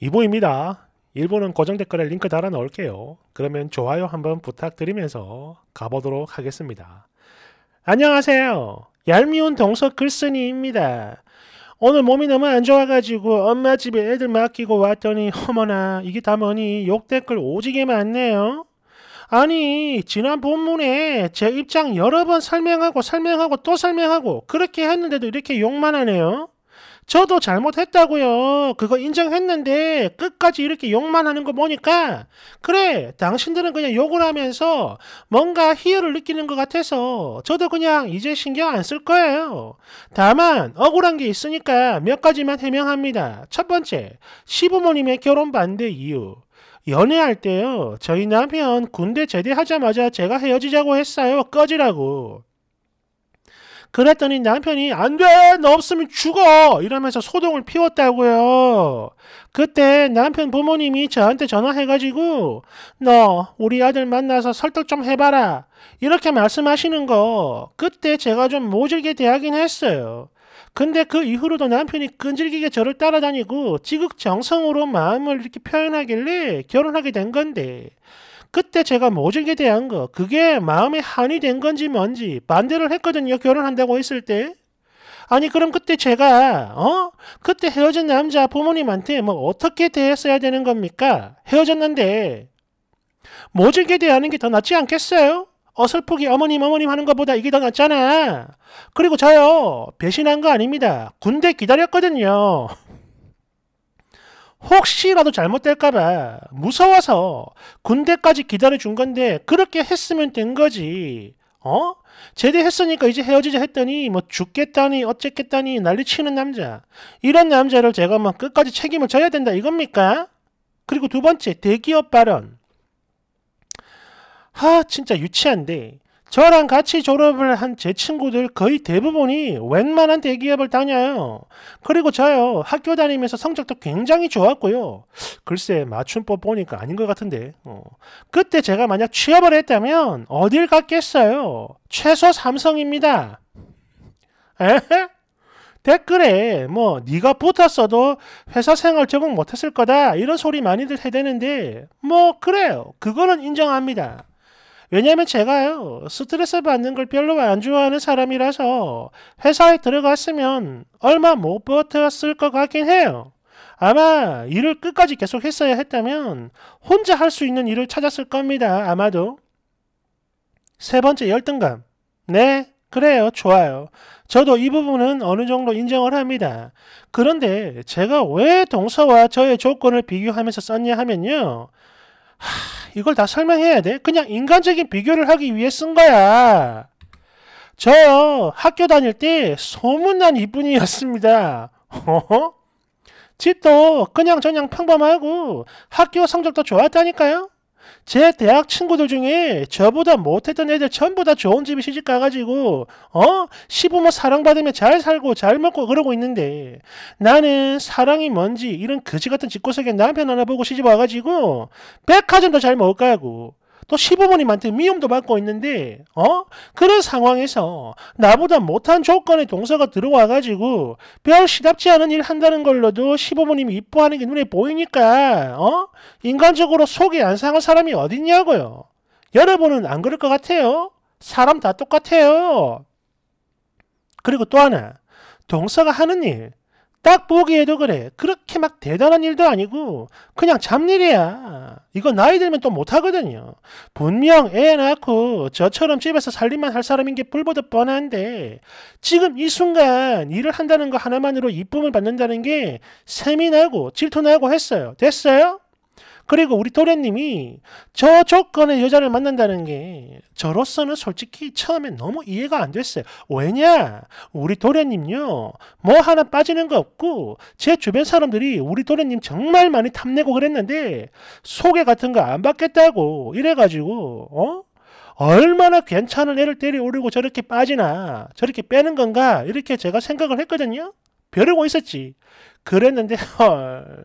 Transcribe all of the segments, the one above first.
이보입니다. 일본은 고정 댓글에 링크 달아 넣을게요. 그러면 좋아요 한번 부탁드리면서 가보도록 하겠습니다. 안녕하세요. 얄미운 동서 글쓴이입니다. 오늘 몸이 너무 안 좋아가지고 엄마 집에 애들 맡기고 왔더니 어머나 이게 다 뭐니 욕 댓글 오지게 많네요. 아니 지난 본문에 제 입장 여러 번 설명하고 설명하고 또 설명하고 그렇게 했는데도 이렇게 욕만 하네요. 저도 잘못했다고요. 그거 인정했는데 끝까지 이렇게 욕만 하는 거 보니까 그래 당신들은 그냥 욕을 하면서 뭔가 희열을 느끼는 것 같아서 저도 그냥 이제 신경 안 쓸 거예요. 다만 억울한 게 있으니까 몇 가지만 해명합니다. 첫 번째 시부모님의 결혼 반대 이유. 연애할 때요. 저희 남편 군대 제대하자마자 제가 헤어지자고 했어요. 꺼지라고. 그랬더니 남편이 안 돼! 너 없으면 죽어! 이러면서 소동을 피웠다고요. 그때 남편 부모님이 저한테 전화해가지고 너 우리 아들 만나서 설득 좀 해봐라. 이렇게 말씀하시는 거 그때 제가 좀 모질게 대하긴 했어요. 근데 그 이후로도 남편이 끈질기게 저를 따라다니고 지극정성으로 마음을 이렇게 표현하길래 결혼하게 된 건데 그때 제가 모질게 대한 거 그게 마음의 한이 된 건지 뭔지 반대를 했거든요. 결혼한다고 했을 때. 아니 그럼 그때 제가 어 그때 헤어진 남자 부모님한테 뭐 어떻게 대했어야 되는 겁니까? 헤어졌는데 모질게 대하는 게 더 낫지 않겠어요? 어설프게 어머님 어머님 하는 것보다 이게 더 낫잖아. 그리고 저요 배신한 거 아닙니다. 군대 기다렸거든요. 혹시라도 잘못될까봐 무서워서 군대까지 기다려준 건데 그렇게 했으면 된 거지. 어? 제대했으니까 이제 헤어지자 했더니 뭐 죽겠다니 어쨌겠다니 난리치는 남자. 이런 남자를 제가 뭐 끝까지 책임을 져야 된다 이겁니까? 그리고 두 번째 대기업 발언. 하 진짜 유치한데 저랑 같이 졸업을 한 제 친구들 거의 대부분이 웬만한 대기업을 다녀요. 그리고 저요. 학교 다니면서 성적도 굉장히 좋았고요. 글쎄 맞춤법 보니까 아닌 것 같은데. 어. 그때 제가 만약 취업을 했다면 어딜 갔겠어요. 최소 삼성입니다. 에? 댓글에 뭐 네가 붙었어도 회사 생활 적응 못했을 거다 이런 소리 많이들 해대는데 뭐 그래요. 그거는 인정합니다. 왜냐면 제가요, 스트레스 받는 걸 별로 안 좋아하는 사람이라서 회사에 들어갔으면 얼마 못 버텼을 것 같긴 해요. 아마 일을 끝까지 계속 했어야 했다면 혼자 할 수 있는 일을 찾았을 겁니다. 아마도. 세 번째 열등감. 네, 그래요. 좋아요. 저도 이 부분은 어느 정도 인정을 합니다. 그런데 제가 왜 동서와 저의 조건을 비교하면서 썼냐 하면요. 이걸 다 설명해야 돼? 그냥 인간적인 비교를 하기 위해 쓴 거야. 저 학교 다닐 때 소문난 이분이었습니다. 어허? 집도 그냥 저냥 평범하고 학교 성적도 좋았다니까요? 제 대학 친구들 중에 저보다 못했던 애들 전부 다 좋은 집에 시집 가가지고 어 시부모 사랑받으며 잘 살고 잘 먹고 그러고 있는데 나는 사랑이 뭔지 이런 거지 같은 집구석에 남편 하나 보고 시집 와가지고 백화점도 잘못 가고 또 시부모님한테 미움도 받고 있는데 어 그런 상황에서 나보다 못한 조건의 동서가 들어와 가지고 별 시답지 않은 일 한다는 걸로도 시부모님이 이뻐하는 게 눈에 보이니까 어 인간적으로 속이 안 상할 사람이 어딨냐고요 여러분은 안 그럴 것 같아요 사람 다 똑같아요 그리고 또 하나 동서가 하는 일딱 보기에도 그래. 그렇게 막 대단한 일도 아니고 그냥 잡일이야. 이거 나이 들면 또 못하거든요. 분명 애 낳고 저처럼 집에서 살림만 할 사람인 게 불보듯 뻔한데 지금 이 순간 일을 한다는 거 하나만으로 이쁨을 받는다는 게 셈이 나고 질투 나고 했어요. 됐어요? 그리고 우리 도련님이 저 조건의 여자를 만난다는 게 저로서는 솔직히 처음에 너무 이해가 안 됐어요. 왜냐? 우리 도련님요. 뭐 하나 빠지는 거 없고 제 주변 사람들이 우리 도련님 정말 많이 탐내고 그랬는데 소개 같은 거 안 받겠다고 이래가지고 어? 얼마나 괜찮은 애를 데려오려고 저렇게 빠지나 저렇게 빼는 건가 이렇게 제가 생각을 했거든요. 벼르고 있었지. 그랬는데 헐...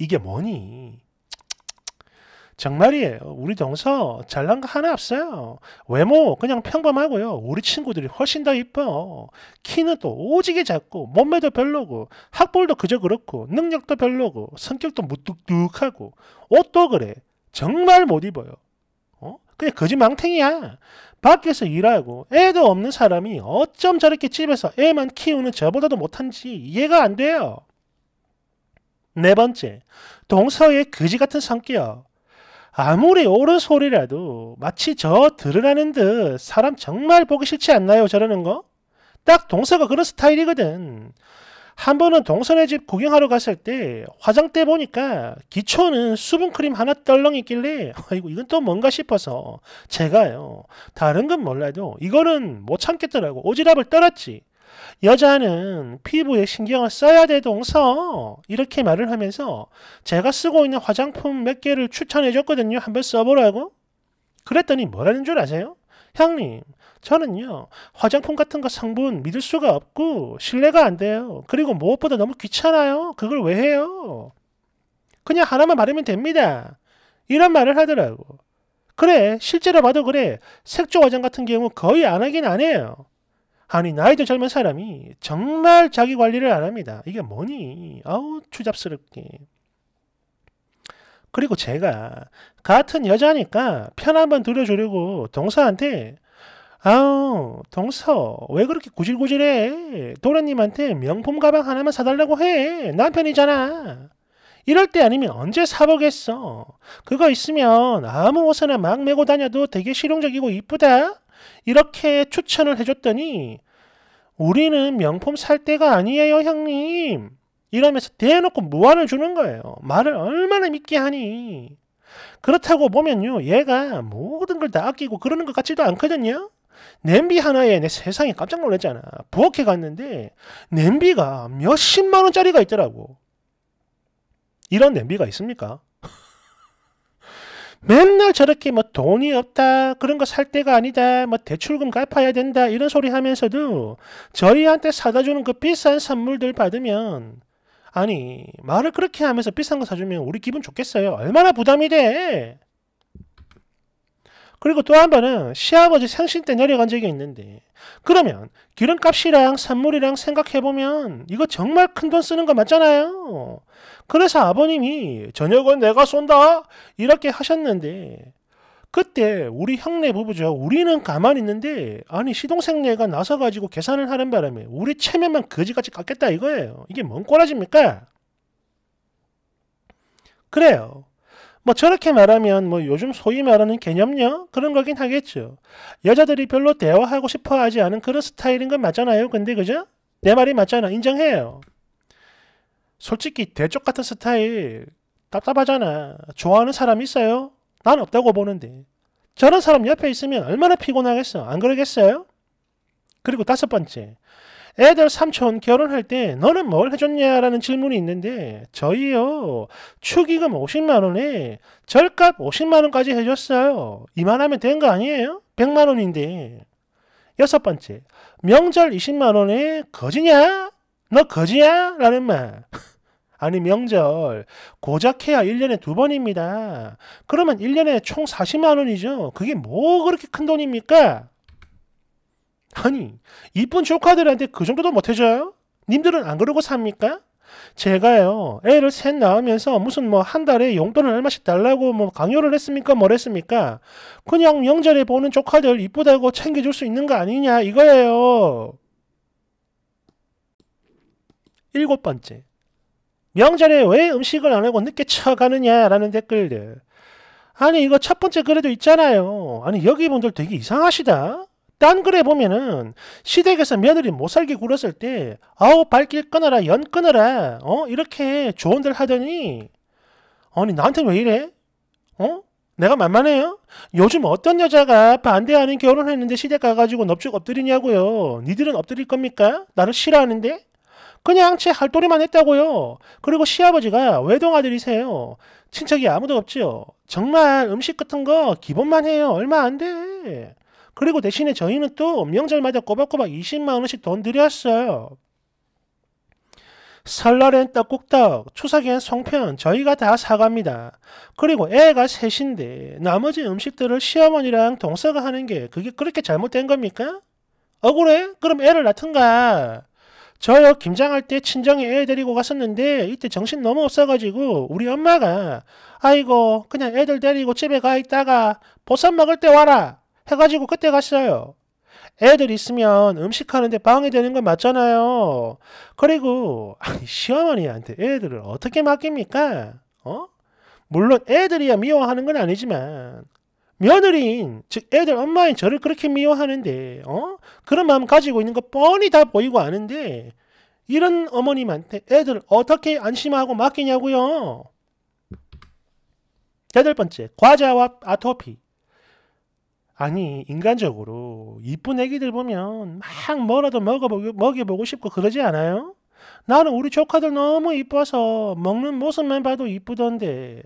이게 뭐니? 정말이에요. 우리 동서 잘난 거 하나 없어요. 외모 그냥 평범하고요. 우리 친구들이 훨씬 더 이뻐. 키는 또 오지게 작고 몸매도 별로고 학벌도 그저 그렇고 능력도 별로고 성격도 무뚝뚝하고 옷도 그래. 정말 못 입어요. 어? 그냥 거지망탱이야. 밖에서 일하고 애도 없는 사람이 어쩜 저렇게 집에서 애만 키우는 저보다도 못한지 이해가 안 돼요. 네 번째, 동서의 거지 같은 성격. 아무리 옳은 소리라도 마치 저 드러나는 듯 사람 정말 보기 싫지 않나요? 저러는 거? 딱 동서가 그런 스타일이거든. 한 번은 동서네집 구경하러 갔을 때 화장대 보니까 기초는 수분크림 하나 떨렁 있길래 아이고 이건 또 뭔가 싶어서 제가요 다른 건 몰라도 이거는 못 참겠더라고 오지랖을 떨었지 여자는 피부에 신경을 써야 돼 동서 이렇게 말을 하면서 제가 쓰고 있는 화장품 몇 개를 추천해 줬거든요. 한번 써보라고. 그랬더니 뭐라는 줄 아세요? 형님 저는요 화장품 같은 거 성분 믿을 수가 없고 신뢰가 안 돼요. 그리고 무엇보다 너무 귀찮아요. 그걸 왜 해요? 그냥 하나만 바르면 됩니다. 이런 말을 하더라고. 그래 실제로 봐도 그래 색조 화장 같은 경우 거의 안 하긴 안 해요. 아니 나이도 젊은 사람이 정말 자기 관리를 안 합니다. 이게 뭐니? 아우 추잡스럽게. 그리고 제가 같은 여자니까 편 한번 들려주려고 동서한테 아우 동서 왜 그렇게 구질구질해? 도련님한테 명품 가방 하나만 사달라고 해. 남편이잖아. 이럴 때 아니면 언제 사보겠어? 그거 있으면 아무 옷이나 막 메고 다녀도 되게 실용적이고 이쁘다? 이렇게 추천을 해줬더니 우리는 명품 살 때가 아니에요 형님 이러면서 대놓고 무안을 주는 거예요. 말을 얼마나 믿게 하니. 그렇다고 보면요 얘가 모든 걸 다 아끼고 그러는 것 같지도 않거든요. 냄비 하나에 내 세상에 깜짝 놀랐잖아. 부엌에 갔는데 냄비가 몇십만 원짜리가 있더라고. 이런 냄비가 있습니까? 맨날 저렇게 뭐 돈이 없다 그런 거 살 때가 아니다 뭐 대출금 갚아야 된다 이런 소리 하면서도 저희한테 사다 주는 그 비싼 선물들 받으면 아니 말을 그렇게 하면서 비싼 거 사주면 우리 기분 좋겠어요 얼마나 부담이 돼 그리고 또 한 번은 시아버지 생신 때 내려간 적이 있는데 그러면 기름값이랑 산물이랑 생각해보면 이거 정말 큰 돈 쓰는 거 맞잖아요. 그래서 아버님이 저녁은 내가 쏜다 이렇게 하셨는데 그때 우리 형네 부부죠. 우리는 가만히 있는데 아니 시동생네가 나서가지고 계산을 하는 바람에 우리 체면만 거지같이 깎겠다 이거예요. 이게 뭔 꼬라지입니까? 그래요. 뭐 저렇게 말하면 뭐 요즘 소위 말하는 개념요? 그런 거긴 하겠죠. 여자들이 별로 대화하고 싶어 하지 않은 그런 스타일인 건 맞잖아요. 근데 그죠? 내 말이 맞잖아. 인정해요. 솔직히 대쪽 같은 스타일 답답하잖아. 좋아하는 사람 있어요? 난 없다고 보는데. 저런 사람 옆에 있으면 얼마나 피곤하겠어. 안 그러겠어요? 그리고 다섯 번째. 애들 삼촌 결혼할 때 너는 뭘 해줬냐라는 질문이 있는데 저희요 축의금 50만 원에 절값 50만 원까지 해줬어요. 이만하면 된 거 아니에요? 100만 원인데 여섯 번째 명절 20만 원에 거지냐? 너 거지야? 라는 말. 아니 명절 고작해야 1년에 두 번입니다. 그러면 1년에 총 40만 원이죠. 그게 뭐 그렇게 큰 돈입니까? 아니 이쁜 조카들한테 그 정도도 못해줘요? 님들은 안 그러고 삽니까? 제가요 애를 셋 낳으면서 무슨 뭐 한 달에 용돈을 얼마씩 달라고 뭐 강요를 했습니까 뭘했습니까 그냥 명절에 보는 조카들 이쁘다고 챙겨줄 수 있는 거 아니냐 이거예요 일곱 번째 명절에 왜 음식을 안 하고 늦게 쳐가느냐라는 댓글들 아니 이거 첫 번째 글에도 있잖아요 아니 여기 분들 되게 이상하시다 딴 글에 보면은 시댁에서 며느리 못 살게 굴었을 때 아우 발길 끊어라 연 끊어라 어 이렇게 조언들 하더니 아니 나한테 왜 이래 어 내가 만만해요? 요즘 어떤 여자가 반대하는 결혼했는데 시댁 가가지고 넙죽 엎드리냐고요. 니들은 엎드릴 겁니까? 나를 싫어하는데? 그냥 제 할도리만 했다고요. 그리고 시아버지가 외동아들이세요. 친척이 아무도 없지요. 정말 음식 같은 거 기본만 해요. 얼마 안 돼. 그리고 대신에 저희는 또 명절마다 꼬박꼬박 20만 원씩 돈 드렸어요. 설날엔 떡국떡, 추석엔 송편 저희가 다 사갑니다. 그리고 애가 셋인데 나머지 음식들을 시어머니랑 동서가 하는 게 그게 그렇게 잘못된 겁니까? 억울해? 그럼 애를 낳든가. 저요 김장할 때 친정에 애 데리고 갔었는데 이때 정신 너무 없어가지고 우리 엄마가 아이고 그냥 애들 데리고 집에 가 있다가 보쌈 먹을 때 와라 해가지고 그때 갔어요. 애들 있으면 음식하는데 방해되는 건 맞잖아요. 그리고 아니 시어머니한테 애들을 어떻게 맡깁니까? 어? 물론 애들이야 미워하는 건 아니지만 며느리인 즉 애들 엄마인 저를 그렇게 미워하는데 어? 그런 마음 가지고 있는 거 뻔히 다 보이고 아는데 이런 어머님한테 애들 어떻게 안심하고 맡기냐고요. 여덟 번째 과자와 아토피 아니 인간적으로 이쁜 애기들 보면 막 뭐라도 먹어보고, 먹여보고 싶고 그러지 않아요? 나는 우리 조카들 너무 이뻐서 먹는 모습만 봐도 이쁘던데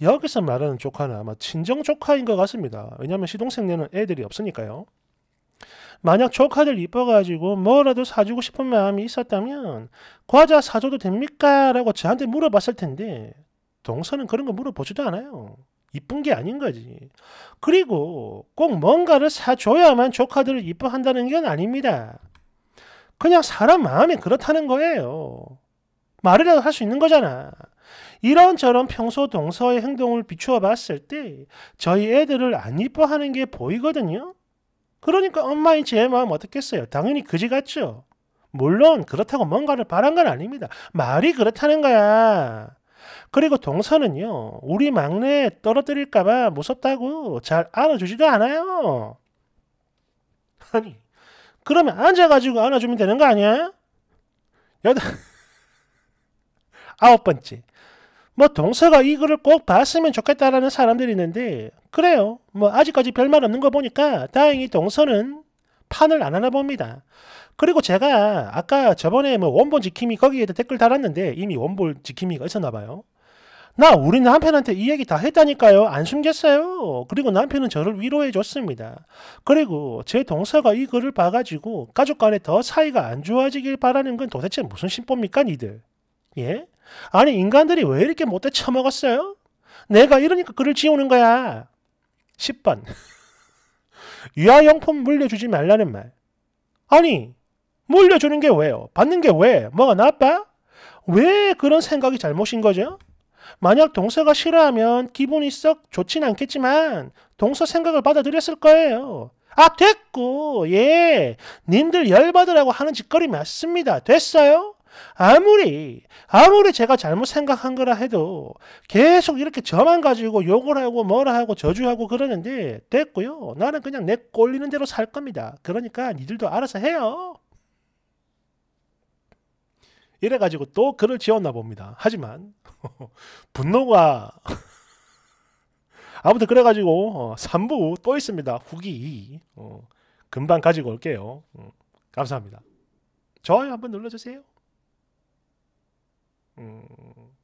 여기서 말하는 조카는 아마 친정 조카인 것 같습니다. 왜냐하면 시동생네는 애들이 없으니까요. 만약 조카들 이뻐가지고 뭐라도 사주고 싶은 마음이 있었다면 과자 사줘도 됩니까? 라고 저한테 물어봤을 텐데 동서는 그런 거 물어보지도 않아요. 이쁜 게 아닌 거지. 그리고 꼭 뭔가를 사줘야만 조카들을 이뻐한다는 건 아닙니다. 그냥 사람 마음이 그렇다는 거예요. 말이라도 할 수 있는 거잖아. 이런저런 평소 동서의 행동을 비추어 봤을 때 저희 애들을 안 이뻐하는 게 보이거든요. 그러니까 엄마인 제 마음 어떻겠어요? 당연히 그지 같죠. 물론 그렇다고 뭔가를 바란 건 아닙니다. 말이 그렇다는 거야. 그리고 동서는요, 우리 막내 떨어뜨릴까봐 무섭다고 잘 안아주지도 않아요. 아니, 그러면 앉아가지고 안아주면 되는 거 아니야? 여덟, 아홉 번째. 뭐 동서가 이 글을 꼭 봤으면 좋겠다라는 사람들이 있는데 그래요. 뭐 아직까지 별말 없는 거 보니까 다행히 동서는 판을 안 하나 봅니다. 그리고 제가 아까 저번에 뭐 원본 지킴이 거기에다 댓글 달았는데 이미 원본 지킴이가 있었나 봐요. 나 우리 남편한테 이 얘기 다 했다니까요. 안 숨겼어요. 그리고 남편은 저를 위로해 줬습니다. 그리고 제 동서가 이 글을 봐가지고 가족 간에 더 사이가 안 좋아지길 바라는 건 도대체 무슨 심보입니까 니들? 예? 아니 인간들이 왜 이렇게 못돼 처먹었어요? 내가 이러니까 글을 지우는 거야. 10번. 유아용품 물려주지 말라는 말. 아니 물려주는 게 왜요? 받는 게 왜? 뭐가 나빠? 왜 그런 생각이 잘못인 거죠? 만약 동서가 싫어하면 기분이 썩 좋진 않겠지만 동서 생각을 받아들였을 거예요. 아 됐고 예 님들 열받으라고 하는 짓거리 맞습니다. 됐어요? 아무리 아무리 제가 잘못 생각한 거라 해도 계속 이렇게 저만 가지고 욕을 하고 뭐라 하고 저주하고 그러는데 됐고요. 나는 그냥 내 꼴리는 대로 살 겁니다. 그러니까 니들도 알아서 해요. 이래가지고 또 글을 지었나 봅니다. 하지만 분노가 아무튼 그래가지고 어, 3부 또 있습니다. 후기 어, 금방 가지고 올게요. 음, 감사합니다. 좋아요 한번 눌러주세요. 음...